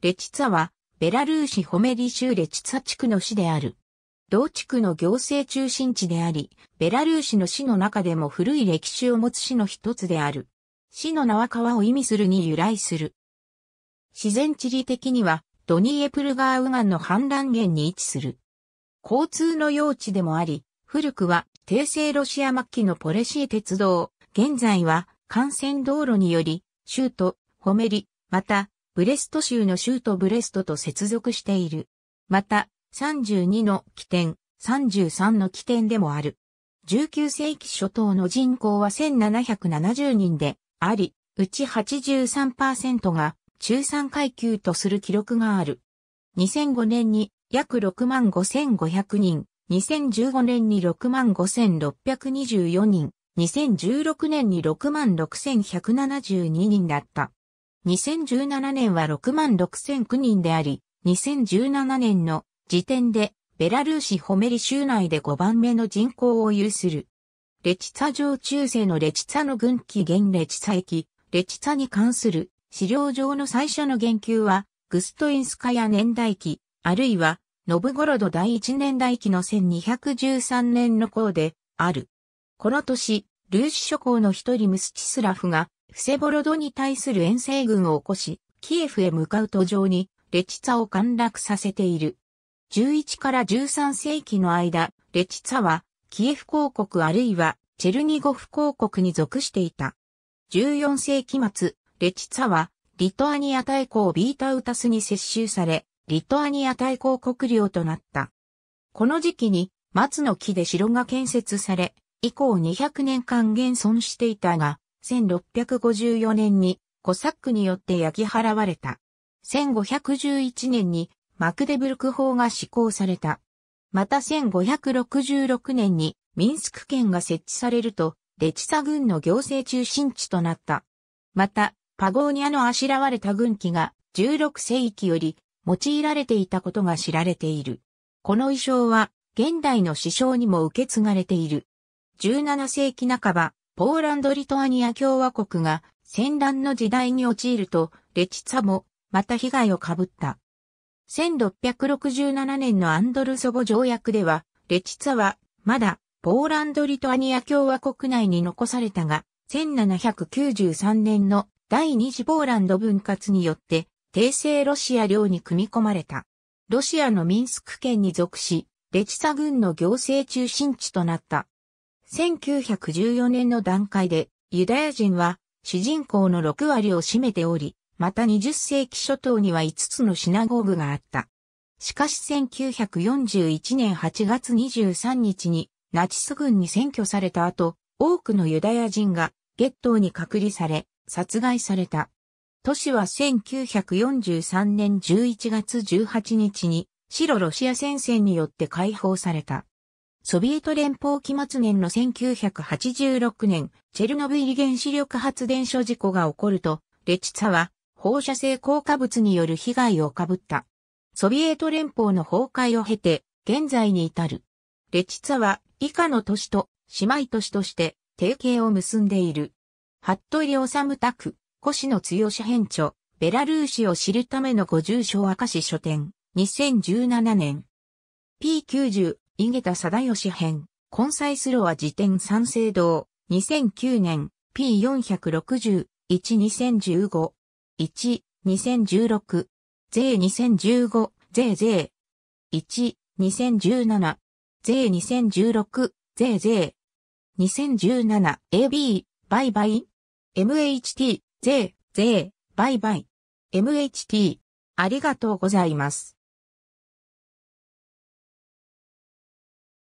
レチツァは、ベラルーシホメリ州レチツァ地区の市である。同地区の行政中心地であり、ベラルーシの市の中でも古い歴史を持つ市の一つである。市の名は川を意味するに由来する。自然地理的には、ドニエプルガーウガンの氾濫源に位置する。交通の用地でもあり、古くは、帝政ロシア末期のポレシー鉄道、現在は、幹線道路により、州都、ホメリ、また、ブレスト州の州都ブレストと接続している。また、32の起点、33の起点でもある。19世紀初頭の人口は1770人であり、うち83%が中産階級とする記録がある。2005年に約6万5500人、2015年に6万5624人、2016年に6万6172人だった。2017年は6万6009人であり、2017年の時点でベラルーシホメリ州内で5番目の人口を有する。レチツァ上中世のレチツァの軍旗現レチツァ駅、レチツァに関する資料上の最初の言及は、グストインスカヤ年代記、あるいは、ノブゴロド第1年代記の1213年の項で、ある。この年、ルーシ諸侯の一人ムスチスラフが、フセボロドに対する遠征軍を起こし、キエフへ向かう途上に、レチツァを陥落させている。11から13世紀の間、レチツァは、キエフ公国あるいは、チェルニゴフ公国に属していた。14世紀末、レチツァは、リトアニア大公ビータウタスに接収され、リトアニア大公国領となった。この時期に、松の木で城が建設され、以降200年間現存していたが、1654年にコサックによって焼き払われた。1511年にマクデブルク法が施行された。また1566年にミンスク県が設置されると、デチサ軍の行政中心地となった。また、パゴーニャのあしらわれた軍旗が16世紀より用いられていたことが知られている。この衣装は現代の師匠にも受け継がれている。17世紀半ば、ポーランド・リトアニア共和国が戦乱の時代に陥ると、レチツァも、また被害を被った。1667年のアンドルソボ条約では、レチツァは、まだ、ポーランド・リトアニア共和国内に残されたが、1793年の第二次ポーランド分割によって、帝政ロシア領に組み込まれた。ロシアのミンスク県に属し、レチサ軍の行政中心地となった。1914年の段階でユダヤ人は主人公の6割を占めており、また20世紀初頭には5つのシナゴーグがあった。しかし1941年8月23日にナチス軍に占拠された後、多くのユダヤ人がゲットーに隔離され、殺害された。都市は1943年11月18日に白ロシア戦線によって解放された。ソビエト連邦期末年の1986年、チェルノブイリ原子力発電所事故が起こると、レチツァは放射性効果物による被害をかぶった。ソビエト連邦の崩壊を経て、現在に至る。レチツァは以下の都市と姉妹都市として提携を結んでいる。ハットオサムタク、コシノツヨシ編著、ベラルーシを知るためのご住所明石書店、2017年。P90 井桁貞義編、根菜スロア辞典三省堂、2009年、P460、1-2015、1、2016、税2015、税税、1、2017、税2016、税税、2017、AB、売買、MHT、税、税、売買、MHT、ありがとうございます。